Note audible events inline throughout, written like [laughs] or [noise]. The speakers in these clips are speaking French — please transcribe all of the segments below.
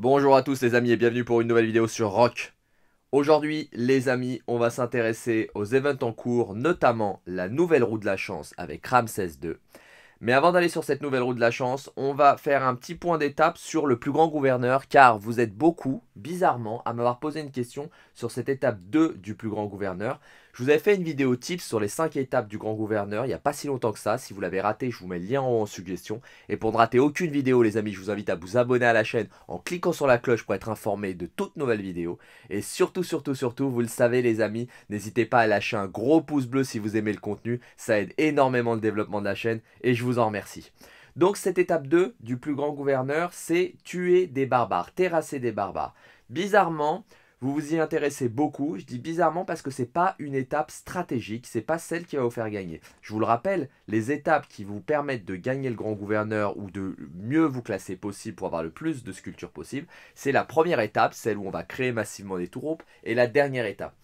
Bonjour à tous les amis et bienvenue pour une nouvelle vidéo sur Rock. Aujourd'hui les amis, on va s'intéresser aux events en cours, notamment la nouvelle roue de la chance avec Ramsès 2. Mais avant d'aller sur cette nouvelle roue de la chance, on va faire un petit point d'étape sur le plus grand gouverneur car vous êtes beaucoup, bizarrement, à m'avoir posé une question sur cette étape 2 du plus grand gouverneur. Je vous avais fait une vidéo tips sur les 5 étapes du grand gouverneur, il n'y a pas si longtemps que ça, si vous l'avez raté je vous mets le lien en haut en suggestion. Et pour ne rater aucune vidéo les amis, je vous invite à vous abonner à la chaîne en cliquant sur la cloche pour être informé de toutes nouvelles vidéos. Et surtout, surtout, surtout, vous le savez les amis, n'hésitez pas à lâcher un gros pouce bleu si vous aimez le contenu, ça aide énormément le développement de la chaîne et je vous en remercie. Donc cette étape 2 du plus grand gouverneur, c'est tuer des barbares, terrasser des barbares. Bizarrement, vous vous y intéressez beaucoup. Je dis bizarrement parce que c'est pas une étape stratégique, c'est pas celle qui va vous faire gagner. Je vous le rappelle, les étapes qui vous permettent de gagner le grand gouverneur ou de mieux vous classer possible pour avoir le plus de sculptures possible, c'est la première étape, celle où on va créer massivement des troupes, et la dernière étape.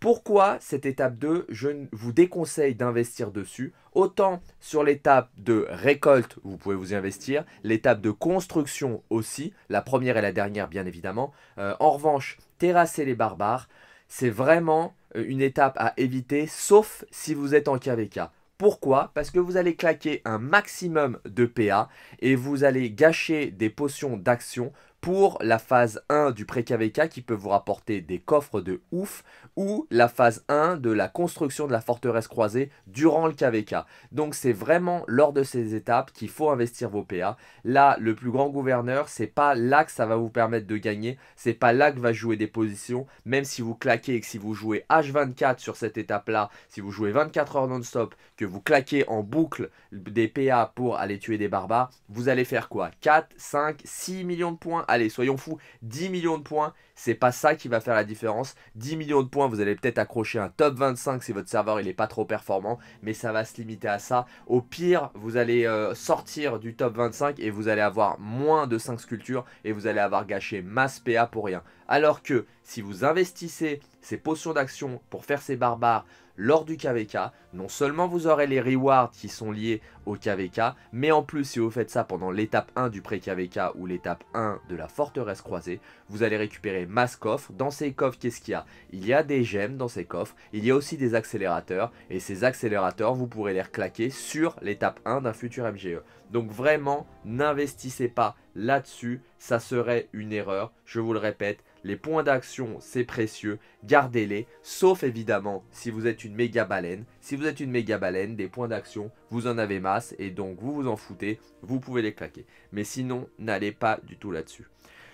Pourquoi cette étape 2, je vous déconseille d'investir dessus Autant sur l'étape de récolte, vous pouvez vous y investir, l'étape de construction aussi, la première et la dernière bien évidemment. Euh, en revanche, terrasser les barbares, c'est vraiment euh, une étape à éviter, sauf si vous êtes en KVK. Pourquoi Parce que vous allez claquer un maximum de PA et vous allez gâcher des potions d'action pour la phase 1 du pré-KVK qui peut vous rapporter des coffres de ouf ou la phase 1 de la construction de la forteresse croisée durant le KVK. Donc c'est vraiment lors de ces étapes qu'il faut investir vos PA. Là, le plus grand gouverneur, c'est pas là que ça va vous permettre de gagner, c'est pas là que va jouer des positions, même si vous claquez et que si vous jouez H24 sur cette étape-là, si vous jouez 24 heures non-stop, que vous claquez en boucle des PA pour aller tuer des barbares, vous allez faire quoi 4, 5, 6 millions de points allez, soyons fous, 10 millions de points, c'est pas ça qui va faire la différence. 10 millions de points, vous allez peut-être accrocher un top 25 si votre serveur il n'est pas trop performant, mais ça va se limiter à ça. Au pire, vous allez euh, sortir du top 25 et vous allez avoir moins de 5 sculptures et vous allez avoir gâché masse PA pour rien. Alors que si vous investissez ces potions d'action pour faire ces barbares lors du KVK. Non seulement vous aurez les rewards qui sont liés au KVK, mais en plus si vous faites ça pendant l'étape 1 du pré-KVK ou l'étape 1 de la forteresse croisée, vous allez récupérer masse coffre. Dans ces coffres, qu'est-ce qu'il y a Il y a des gemmes dans ces coffres, il y a aussi des accélérateurs, et ces accélérateurs, vous pourrez les reclaquer sur l'étape 1 d'un futur MGE. Donc vraiment, n'investissez pas là-dessus, ça serait une erreur, je vous le répète, les points d'action, c'est précieux, gardez-les, sauf évidemment si vous êtes une méga baleine. Si vous êtes une méga baleine, des points d'action, vous en avez masse et donc vous vous en foutez, vous pouvez les claquer. Mais sinon, n'allez pas du tout là-dessus.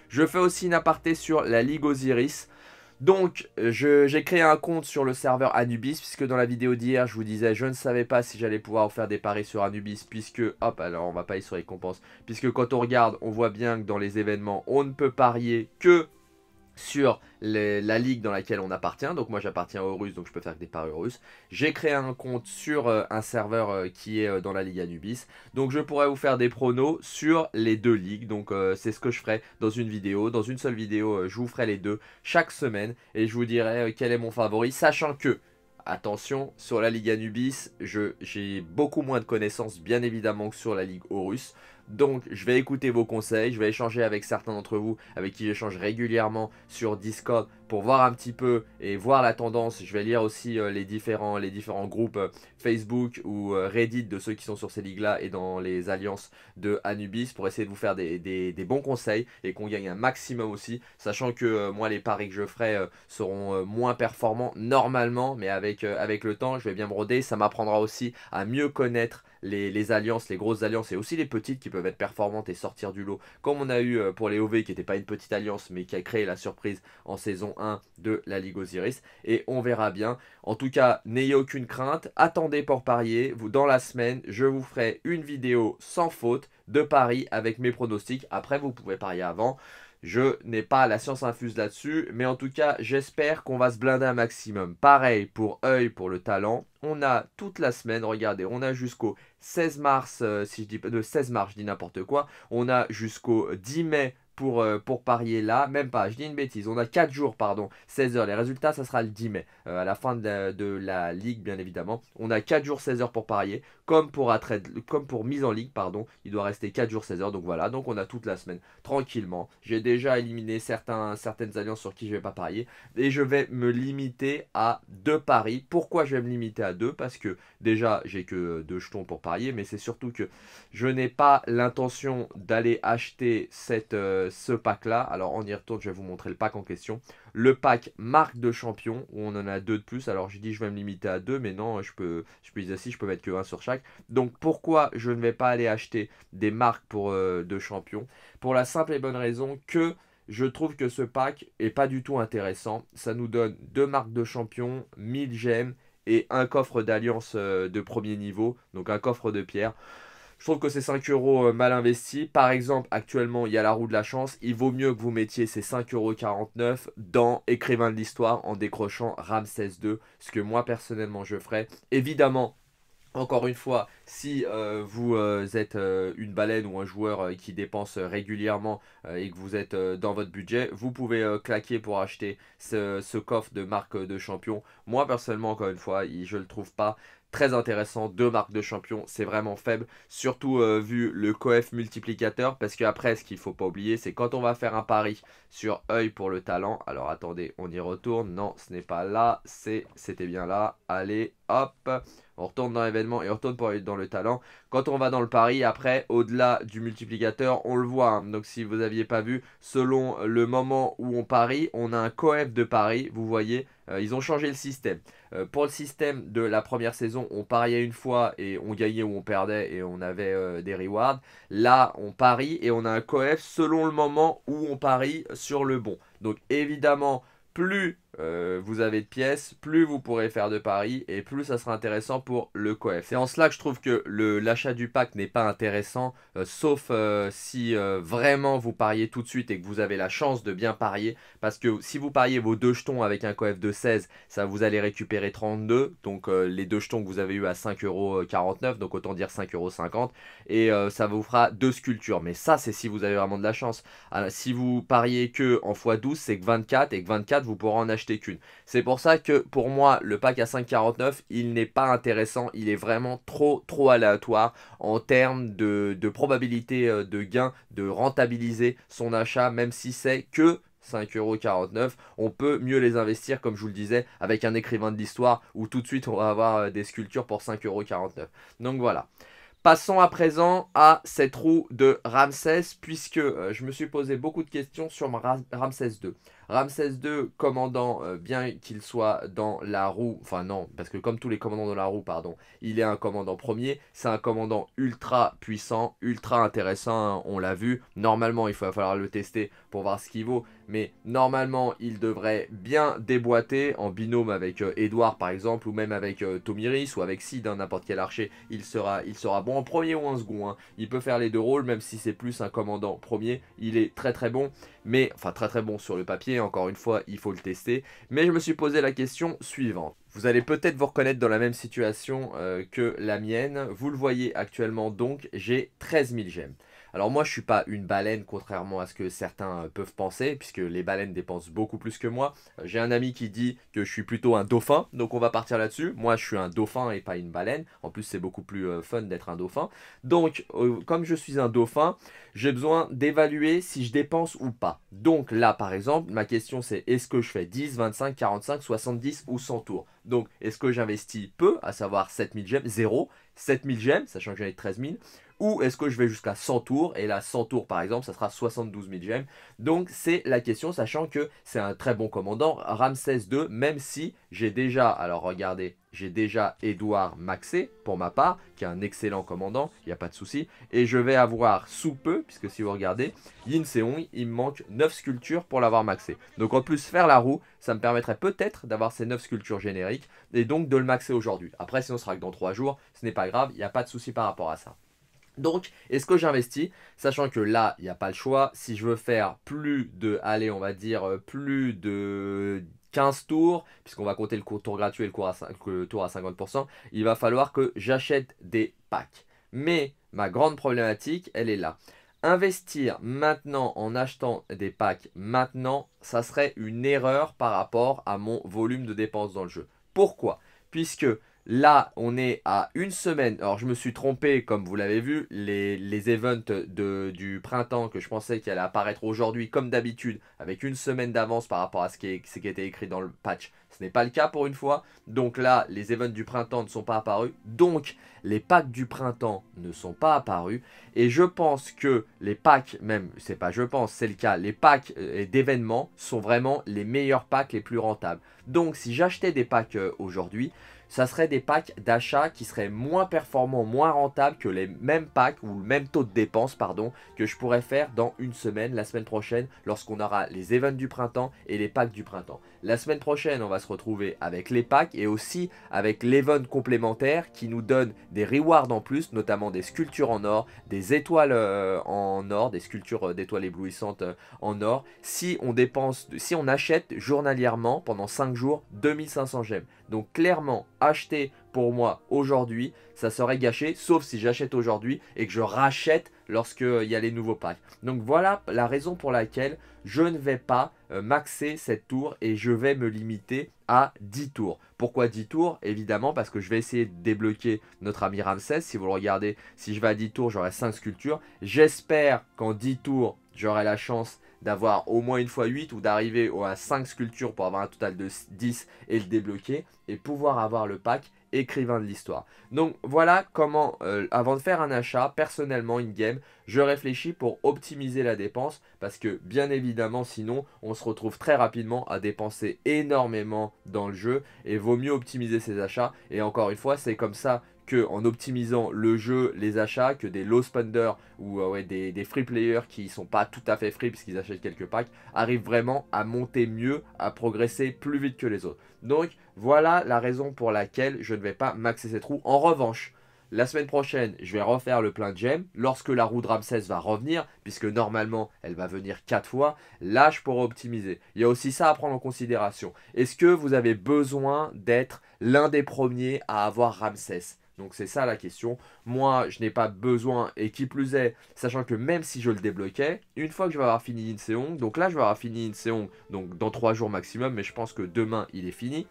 Je fais aussi une aparté sur la Ligue Osiris. Donc, euh, j'ai créé un compte sur le serveur Anubis, puisque dans la vidéo d'hier, je vous disais, je ne savais pas si j'allais pouvoir faire des paris sur Anubis, puisque, hop, alors on va pas y sur les récompenses, puisque quand on regarde, on voit bien que dans les événements, on ne peut parier que sur la ligue dans laquelle on appartient. Donc moi j'appartiens aux Russes, donc je peux faire des paris russes. J'ai créé un compte sur euh, un serveur euh, qui est euh, dans la ligue Anubis. Donc je pourrais vous faire des pronos sur les deux ligues. Donc c'est ce que je ferai dans une vidéo. Dans une seule vidéo, je vous ferai les deux chaque semaine. Et je vous dirai quel est mon favori, sachant que... Attention, sur la Ligue Anubis, j'ai beaucoup moins de connaissances bien évidemment que sur la Ligue Horus. Donc je vais écouter vos conseils, je vais échanger avec certains d'entre vous avec qui j'échange régulièrement sur Discord pour voir un petit peu et voir la tendance. Je vais lire aussi euh, les, différents, les différents groupes euh, Facebook ou euh, Reddit de ceux qui sont sur ces ligues-là et dans les alliances de Anubis pour essayer de vous faire des, des bons conseils et qu'on gagne un maximum aussi, sachant que moi les paris que je ferai seront moins performants normalement, mais avec, avec le temps je vais bien broder, ça m'apprendra aussi à mieux connaître les, alliances, les grosses alliances et aussi les petites qui peuvent être performantes et sortir du lot, comme on a eu euh, pour les OV qui n'était pas une petite alliance mais qui a créé la surprise en saison 1 de la Ligue Osiris. Et on verra bien. En tout cas, n'ayez aucune crainte, attendez pour parier. Vous, dans la semaine, je vous ferai une vidéo sans faute de paris avec mes pronostics. Après, vous pouvez parier avant. Je n'ai pas la science infuse là-dessus, mais en tout cas, j'espère qu'on va se blinder un maximum. Pareil pour œil, pour le talent. On a toute la semaine, regardez, on a jusqu'au 16 mars, euh, si je dis pas, de 16 mars, je dis n'importe quoi. On a jusqu'au 10 mai euh, pour, parier là. Même pas, je dis une bêtise. On a 4 jours, pardon, 16h. Les résultats, ça sera le 10 mai, euh, à la fin de la, ligue, bien évidemment. On a 4 jours, 16h pour parier. Comme pour, comme pour mise en ligue, pardon, il doit rester 4 jours, 16h. Donc voilà, donc on a toute la semaine, tranquillement. J'ai déjà éliminé certains, certaines alliances sur qui je vais pas parier. Et je vais me limiter à 2 paris. Pourquoi je vais me limiter à 2 Parce que déjà, j'ai que 2 jetons pour parier. Mais c'est surtout que je n'ai pas l'intention d'aller acheter cette... Euh, euh, ce pack-là. Alors on y retourne, je vais vous montrer le pack en question. Le pack marque de champion, où on en a deux de plus. Alors j'ai dit je vais me limiter à deux, mais non, je peux, je peux dire je peux mettre que un sur chaque. Donc pourquoi je ne vais pas aller acheter des marques pour, euh, de champion Pour la simple et bonne raison que je trouve que ce pack est pas du tout intéressant. Ça nous donne deux marques de champion, 1000 gemmes et un coffre d'alliance euh, de premier niveau, donc un coffre de pierre. Je trouve que c'est 5 euros euh, mal investis. Par exemple, actuellement, il y a la roue de la chance. Il vaut mieux que vous mettiez ces 5,49 euros dans Écrivain de l'Histoire en décrochant Ramsès 2 ce que moi personnellement je ferais. Évidemment, encore une fois, si euh, vous euh, êtes une baleine ou un joueur qui dépense régulièrement et que vous êtes dans votre budget, vous pouvez claquer pour acheter ce, ce, coffre de marque de champion. Moi personnellement, encore une fois, je ne le trouve pas très intéressant. Deux marques de champion, c'est vraiment faible, surtout euh, vu le coef multiplicateur, parce qu'après, ce qu'il faut pas oublier, c'est quand on va faire un pari sur œil pour le talent. Alors attendez, on y retourne. Non, ce n'est pas là, c'est c'était bien là. Allez, hop, on retourne dans l'événement et on retourne dans le talent. Quand on va dans le pari, après, au-delà du multiplicateur, on le voit. Hein. Donc si vous n'aviez pas vu, selon le moment où on parie, on a un coef de pari, vous voyez, euh, ils ont changé le système. Euh, pour le système de la première saison, on pariait une fois et on gagnait ou on perdait et on avait euh, des rewards. Là, on parie et on a un coef selon le moment où on parie sur le bon. Donc évidemment, plus euh, vous avez de pièces, plus vous pourrez faire de paris et plus ça sera intéressant pour le coef. C'est en cela que je trouve que l'achat du pack n'est pas intéressant, euh, sauf euh, si vraiment vous pariez tout de suite et que vous avez la chance de bien parier, parce que si vous pariez vos deux jetons avec un coef de 16, ça vous allez récupérer 32, donc les deux jetons que vous avez eu à 5,49€, donc autant dire 5,50€, et ça vous fera deux sculptures. Mais ça, c'est si vous avez vraiment de la chance. Ah, si vous pariez que en x12, c'est que 24, et que 24, vous pourrez en acheter c'est pour ça que pour moi, le pack à 5,49, il n'est pas intéressant. Il est vraiment trop, trop aléatoire en termes de, probabilité euh, de gain, de rentabiliser son achat, même si c'est que 5,49€. On peut mieux les investir, comme je vous le disais, avec un écrivain de l'histoire où tout de suite on va avoir euh, des sculptures pour 5,49€. Donc voilà. Passons à présent à cette roue de Ramsès, puisque euh, je me suis posé beaucoup de questions sur Ramsès 2. Ramsès II, commandant, euh, bien qu'il soit dans la roue, enfin non, parce que comme tous les commandants dans la roue, pardon, il est un commandant premier, c'est un commandant ultra puissant, ultra intéressant, hein, on l'a vu. Normalement, il va falloir le tester pour voir ce qu'il vaut, mais normalement, il devrait bien déboîter en binôme avec Edouard euh, par exemple, ou même avec euh, Tomiris, ou avec Sid, hein, n'importe quel archer, il sera, il sera bon en premier ou en second. Hein. Il peut faire les deux rôles, même si c'est plus un commandant premier, il est très très bon mais enfin très très bon sur le papier, encore une fois, il faut le tester. Mais je me suis posé la question suivante. Vous allez peut-être vous reconnaître dans la même situation euh, que la mienne. Vous le voyez actuellement donc, j'ai 13 000 gemmes. Alors moi, je suis pas une baleine, contrairement à ce que certains euh, peuvent penser, puisque les baleines dépensent beaucoup plus que moi. Euh, j'ai un ami qui dit que je suis plutôt un dauphin, donc on va partir là-dessus. Moi, je suis un dauphin et pas une baleine. En plus, c'est beaucoup plus euh, fun d'être un dauphin. Donc, comme je suis un dauphin, j'ai besoin d'évaluer si je dépense ou pas. Donc là, par exemple, ma question c'est est-ce que je fais 10, 25, 45, 70 ou 100 tours donc, est-ce que j'investis peu, à savoir 7000 gemmes, 0, 7000 gemmes, sachant que j'en ai 13000 ou est-ce que je vais jusqu'à 100 tours Et là, 100 tours par exemple, ça sera 72 000 gemmes. Donc c'est la question, sachant que c'est un très bon commandant, Ramsès II, même si j'ai déjà, alors regardez, j'ai déjà Edouard Maxé pour ma part, qui est un excellent commandant, il n'y a pas de souci. Et je vais avoir sous peu, puisque si vous regardez, Yin Seong, il me manque 9 sculptures pour l'avoir maxé. Donc en plus, faire la roue, ça me permettrait peut-être d'avoir ces 9 sculptures génériques, et donc de le maxer aujourd'hui. Après, sinon ce sera que dans 3 jours, ce n'est pas grave, il n'y a pas de souci par rapport à ça. Donc, est-ce que j'investis Sachant que là, il n'y a pas le choix. Si je veux faire plus de, on va dire, euh, plus de 15 tours, puisqu'on va compter le tour gratuit et le, à, le tour à 50%, il va falloir que j'achète des packs. Mais ma grande problématique, elle est là. Investir maintenant en achetant des packs maintenant, ça serait une erreur par rapport à mon volume de dépenses dans le jeu. Pourquoi Puisque Là, on est à une semaine. Alors, je me suis trompé, comme vous l'avez vu. Les, events de, du printemps que je pensais qu'il allait apparaître aujourd'hui, comme d'habitude, avec une semaine d'avance par rapport à ce qui, ce qui était écrit dans le patch, ce n'est pas le cas pour une fois. Donc là, les events du printemps ne sont pas apparus. Donc, les packs du printemps ne sont pas apparus. Et je pense que les packs, même, c'est pas je pense, c'est le cas, les packs euh, d'événements sont vraiment les meilleurs packs les plus rentables. Donc, si j'achetais des packs euh, aujourd'hui, ça serait des packs d'achat qui seraient moins performants, moins rentables que les mêmes packs ou le même taux de dépense, pardon, que je pourrais faire dans une semaine, la semaine prochaine, lorsqu'on aura les events du printemps et les packs du printemps. La semaine prochaine, on va retrouver avec les packs et aussi avec l'event complémentaire qui nous donne des rewards en plus, notamment des sculptures en or, des étoiles euh, en or, des sculptures euh, d'étoiles éblouissantes euh, en or, si on dépense, si on achète journalièrement pendant 5 jours 2500 gemmes. Donc clairement, acheter pour moi aujourd'hui, ça serait gâché, sauf si j'achète aujourd'hui et que je rachète lorsqu'il euh, y a les nouveaux packs. Donc voilà la raison pour laquelle je ne vais pas euh, maxer cette tour et je vais me limiter à 10 tours. Pourquoi 10 tours Évidemment parce que je vais essayer de débloquer notre ami Ramsès. Si vous le regardez, si je vais à 10 tours, j'aurai 5 sculptures. J'espère qu'en 10 tours, j'aurai la chance d'avoir au moins une fois 8 ou d'arriver à 5 sculptures pour avoir un total de 10 et le débloquer et pouvoir avoir le pack écrivain de l'histoire. Donc voilà comment, euh, avant de faire un achat, personnellement, in-game, je réfléchis pour optimiser la dépense, parce que bien évidemment, sinon, on se retrouve très rapidement à dépenser énormément dans le jeu, et vaut mieux optimiser ses achats, et encore une fois, c'est comme ça que en optimisant le jeu, les achats, que des low spenders ou euh, des, free players qui sont pas tout à fait free puisqu'ils achètent quelques packs, arrivent vraiment à monter mieux, à progresser plus vite que les autres. Donc voilà la raison pour laquelle je ne vais pas maxer cette roue. En revanche, la semaine prochaine, je vais refaire le plein de gemmes. Lorsque la roue de Ramsès va revenir, puisque normalement elle va venir 4 fois, là je pourrai optimiser. Il y a aussi ça à prendre en considération. Est-ce que vous avez besoin d'être l'un des premiers à avoir Ramsès donc c'est ça la question. Moi, je n'ai pas besoin, et qui plus est, sachant que même si je le débloquais, une fois que je vais avoir fini Inseong, donc là je vais avoir fini Inseong, donc dans 3 jours maximum, mais je pense que demain il est fini.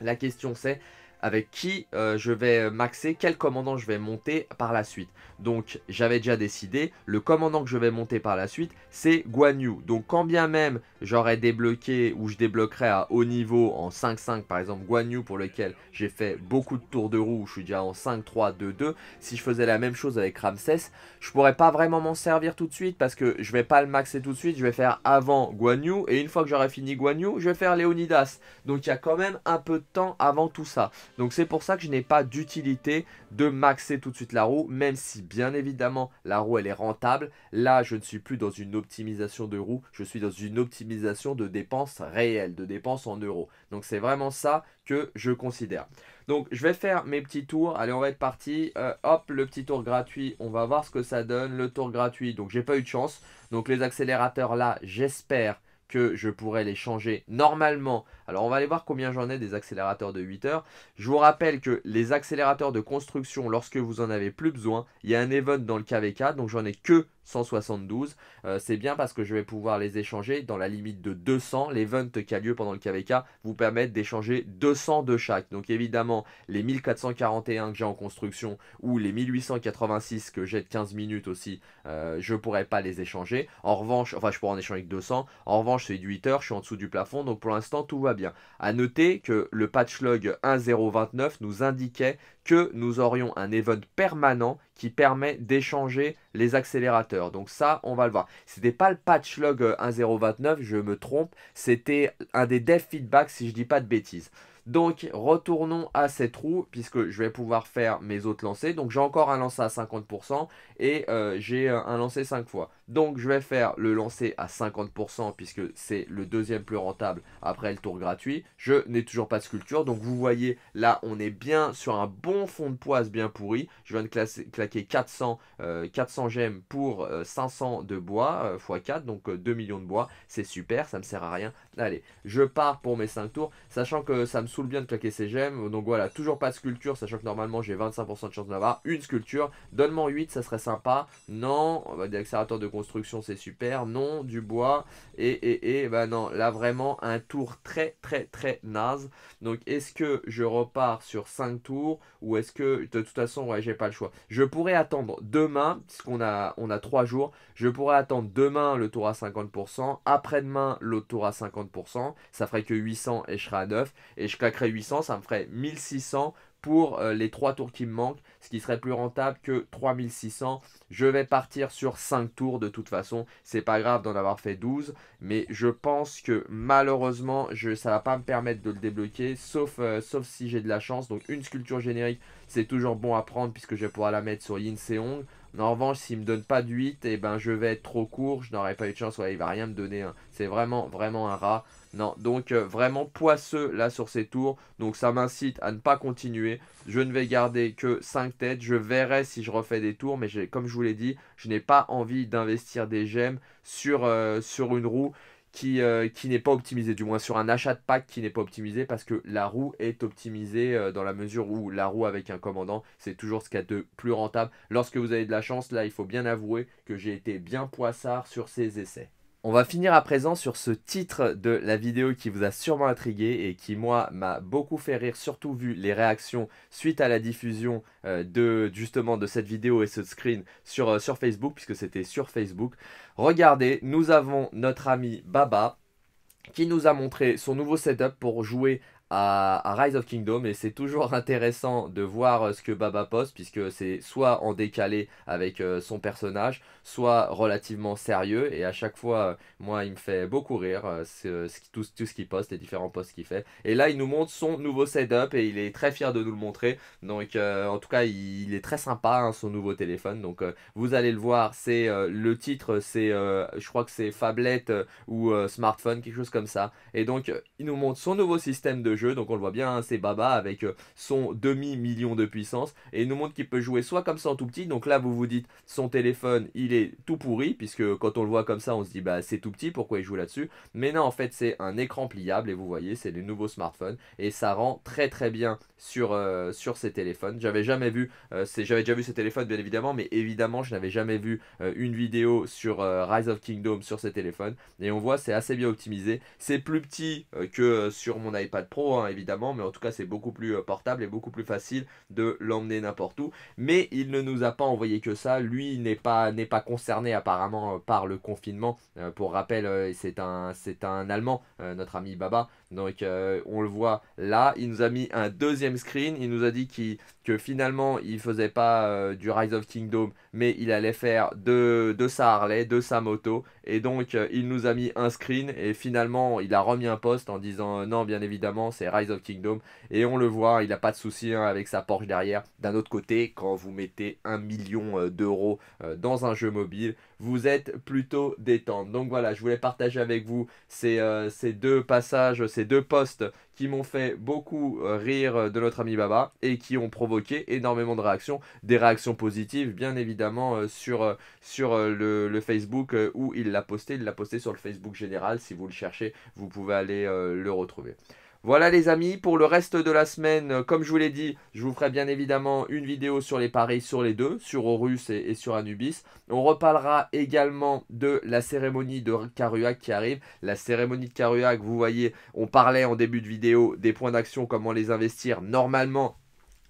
La question c'est, avec qui euh, je vais maxer, quel commandant je vais monter par la suite. Donc j'avais déjà décidé, le commandant que je vais monter par la suite, c'est Guan Yu. Donc quand bien même j'aurais débloqué ou je débloquerais à haut niveau en 5-5 par exemple Guan Yu pour lequel j'ai fait beaucoup de tours de roue, je suis déjà en 5-3-2-2, si je faisais la même chose avec Ramsès, je pourrais pas vraiment m'en servir tout de suite parce que je vais pas le maxer tout de suite, je vais faire avant Guan Yu et une fois que j'aurai fini Guan Yu, je vais faire Leonidas. Donc il y a quand même un peu de temps avant tout ça. Donc c'est pour ça que je n'ai pas d'utilité de maxer tout de suite la roue, même si bien évidemment la roue elle est rentable. Là, je ne suis plus dans une optimisation de roue, je suis dans une optimisation de dépenses réelles, de dépenses en euros. Donc c'est vraiment ça que je considère. Donc je vais faire mes petits tours. Allez, on va être parti. Euh, hop, le petit tour gratuit, on va voir ce que ça donne. Le tour gratuit, donc j'ai pas eu de chance. Donc les accélérateurs là, j'espère que je pourrai les changer normalement alors on va aller voir combien j'en ai des accélérateurs de 8 heures. Je vous rappelle que les accélérateurs de construction, lorsque vous en avez plus besoin, il y a un event dans le KVK, donc j'en ai que 172. Euh, c'est bien parce que je vais pouvoir les échanger dans la limite de 200. L'event qui a lieu pendant le KVK vous permet d'échanger 200 de chaque. Donc évidemment, les 1441 que j'ai en construction ou les 1886 que j'ai de 15 minutes aussi, euh, je ne pourrais pas les échanger. En revanche, enfin je pourrais en échanger que 200. En revanche, c'est du 8 heures, je suis en dessous du plafond. Donc pour l'instant, tout va bien. A noter que le patch log 1.0.29 nous indiquait que nous aurions un event permanent qui permet d'échanger les accélérateurs. Donc ça, on va le voir. n'était pas le patch log 1.0.29, je me trompe. C'était un des dev feedbacks si je ne dis pas de bêtises. Donc retournons à cette roue puisque je vais pouvoir faire mes autres lancers. Donc j'ai encore un lancer à 50% et euh, j'ai euh, un lancer 5 fois. Donc je vais faire le lancer à 50% puisque c'est le deuxième plus rentable après le tour gratuit. Je n'ai toujours pas de sculpture. Donc vous voyez là on est bien sur un bon fond de poisse bien pourri. Je viens de claquer 400, euh, gemmes pour 500 de bois x4 donc 2 millions de bois. C'est super ça me sert à rien. Allez je pars pour mes 5 tours sachant que ça me soule bien de claquer ses gemmes. Donc voilà, toujours pas de sculpture, sachant que normalement j'ai 25% de chance d'avoir une sculpture. Donne-moi 8, ça serait sympa. Non, va des accélérateurs de construction, c'est super. Non, du bois. Et, et, et, bah non, là vraiment un tour très, très, très naze. Donc est-ce que je repars sur 5 tours ou est-ce que, de toute façon, ouais, j'ai pas le choix. Je pourrais attendre demain, puisqu'on a, on a 3 jours, je pourrais attendre demain le tour à 50%, après-demain l'autre tour à 50%, ça ferait que 800 et je serai à 9 et crée 800, ça me ferait 1600 pour euh, les 3 tours qui me manquent, ce qui serait plus rentable que 3600. Je vais partir sur 5 tours de toute façon, c'est pas grave d'en avoir fait 12, mais je pense que malheureusement, je, ça va pas me permettre de le débloquer, sauf, euh, sauf si j'ai de la chance. Donc une sculpture générique, c'est toujours bon à prendre puisque je vais pouvoir la mettre sur Yin Seong. En revanche, s'il me donne pas de 8, eh ben, je vais être trop court, je n'aurai pas eu de chance, ouais, il va rien me donner. Hein. C'est vraiment, vraiment un rat. Non, donc euh, vraiment poisseux là sur ces tours. Donc ça m'incite à ne pas continuer. Je ne vais garder que 5 têtes. Je verrai si je refais des tours. Mais comme je vous l'ai dit, je n'ai pas envie d'investir des gemmes sur, euh, sur une roue qui, euh, qui n'est pas optimisée. Du moins sur un achat de pack qui n'est pas optimisé. Parce que la roue est optimisée dans la mesure où la roue avec un commandant, c'est toujours ce qu'il y a de plus rentable. Lorsque vous avez de la chance, là, il faut bien avouer que j'ai été bien poissard sur ces essais. On va finir à présent sur ce titre de la vidéo qui vous a sûrement intrigué et qui moi m'a beaucoup fait rire, surtout vu les réactions suite à la diffusion euh, de justement de cette vidéo et ce screen sur, euh, sur Facebook, puisque c'était sur Facebook. Regardez, nous avons notre ami Baba qui nous a montré son nouveau setup pour jouer à, Rise of Kingdom et c'est toujours [laughs] intéressant de voir euh, ce que Baba poste puisque c'est soit en décalé avec euh, son personnage, soit relativement sérieux et à chaque fois euh, moi il me fait beaucoup rire ce, tout, tout, ce qu'il poste, les différents posts qu'il fait. Et là il nous montre son nouveau setup et il est très fier de nous le montrer. Donc en tout cas il, est très sympa hein, son nouveau téléphone. Donc vous allez le voir, c'est le titre c'est je crois que c'est Fablette ou smartphone quelque chose comme ça. Et donc il nous montre son nouveau système de jeu donc on le voit bien, hein, c'est Baba avec euh, son demi-million de puissance. Et il nous montre qu'il peut jouer soit comme ça en tout petit. Donc là, vous vous dites, son téléphone, il est tout pourri. Puisque quand on le voit comme ça, on se dit, bah c'est tout petit, pourquoi il joue là-dessus Mais non, en fait, c'est un écran pliable. Et vous voyez, c'est les nouveaux smartphones. Et ça rend très très bien sur, euh, sur ces téléphones. J'avais jamais vu, euh, c'est j'avais déjà vu ce téléphones bien évidemment, mais évidemment, je n'avais jamais vu une vidéo sur Rise of Kingdom sur ces téléphones. Et on voit, c'est assez bien optimisé. C'est plus petit que sur mon iPad Pro Hein, évidemment, mais en tout cas c'est beaucoup plus euh, portable et beaucoup plus facile de l'emmener n'importe où. Mais il ne nous a pas envoyé que ça, lui n'est pas, n'est pas concerné apparemment euh, par le confinement. Euh, pour rappel, c'est un, c'est un Allemand, notre ami Baba. Donc on le voit là, il nous a mis un deuxième screen, il nous a dit que finalement il faisait pas du Rise of Kingdom, mais il allait faire de, de sa Harley, de sa moto, et donc il nous a mis un screen, et finalement il a remis un poste en disant non bien évidemment c'est c'est Rise of Kingdom. Et on le voit, il n'a pas de souci hein, avec sa Porsche derrière. D'un autre côté, quand vous mettez un million euh, d'euros euh, dans un jeu mobile, vous êtes plutôt détente. Donc voilà, je voulais partager avec vous ces, euh, deux passages, ces deux posts qui m'ont fait beaucoup rire de notre ami Baba et qui ont provoqué énormément de réactions, des réactions positives bien évidemment sur, sur le, Facebook où il l'a posté, il l'a posté sur le Facebook général, si vous le cherchez, vous pouvez aller le retrouver. Voilà les amis, pour le reste de la semaine, euh, comme je vous l'ai dit, je vous ferai bien évidemment une vidéo sur les paris sur les deux, sur Horus et, et sur Anubis. On reparlera également de la cérémonie de Karuak qui arrive. La cérémonie de Karuak, vous voyez, on parlait en début de vidéo des points d'action, comment les investir. Normalement,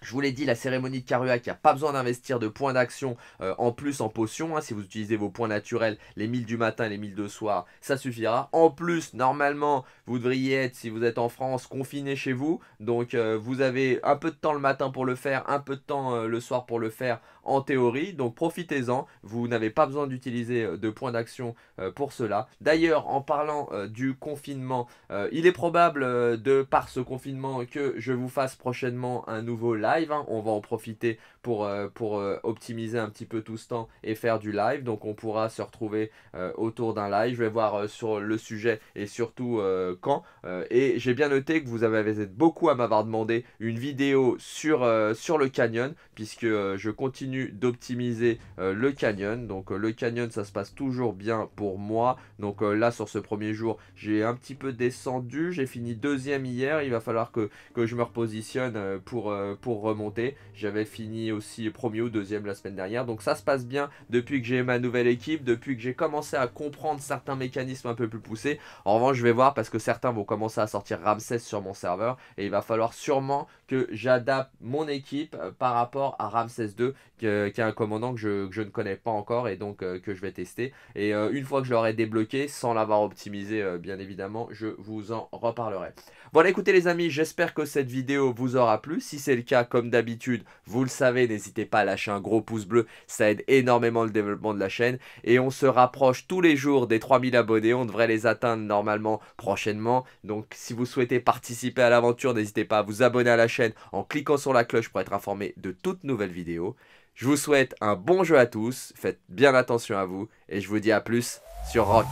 je vous l'ai dit, la cérémonie de il n'y a pas besoin d'investir de points d'action euh, en plus en potion. Hein. si vous utilisez vos points naturels, les 1000 du matin et les 1000 de soir, ça suffira. En plus, normalement, vous devriez être, si vous êtes en France, confiné chez vous. Donc, euh, vous avez un peu de temps le matin pour le faire, un peu de temps euh, le soir pour le faire en théorie. Donc, profitez-en. Vous n'avez pas besoin d'utiliser de points d'action pour cela. D'ailleurs, en parlant du confinement, il est probable de par ce confinement que je vous fasse prochainement un nouveau live Hein. On va en profiter pour, euh, pour euh, optimiser un petit peu tout ce temps et faire du live. Donc on pourra se retrouver euh, autour d'un live. Je vais voir sur le sujet et surtout quand. et j'ai bien noté que vous avez, beaucoup à m'avoir demandé une vidéo sur, sur le canyon, puisque je continue d'optimiser le canyon. Donc le canyon, ça se passe toujours bien pour moi. Donc là, sur ce premier jour, j'ai un petit peu descendu. J'ai fini deuxième hier. Il va falloir que, que je me repositionne pour, pour remonter. J'avais fini aussi premier ou deuxième la semaine dernière. Donc ça se passe bien depuis que j'ai ma nouvelle équipe, depuis que j'ai commencé à comprendre certains mécanismes un peu plus poussés. En revanche, je vais voir parce que certains vont commencer à sortir Ramsès sur mon serveur et il va falloir sûrement j'adapte mon équipe euh, par rapport à Ramsès 2 qui est un commandant que je, que je ne connais pas encore et donc euh, que je vais tester. Et euh, une fois que je l'aurai débloqué, sans l'avoir optimisé bien évidemment, je vous en reparlerai. Voilà, écoutez les amis, j'espère que cette vidéo vous aura plu. Si c'est le cas, comme d'habitude, vous le savez, n'hésitez pas à lâcher un gros pouce bleu, ça aide énormément le développement de la chaîne. Et on se rapproche tous les jours des 3000 abonnés, on devrait les atteindre normalement prochainement. Donc si vous souhaitez participer à l'aventure, n'hésitez pas à vous abonner à la chaîne en cliquant sur la cloche pour être informé de toutes nouvelles vidéos. Je vous souhaite un bon jeu à tous, faites bien attention à vous et je vous dis à plus sur Rock.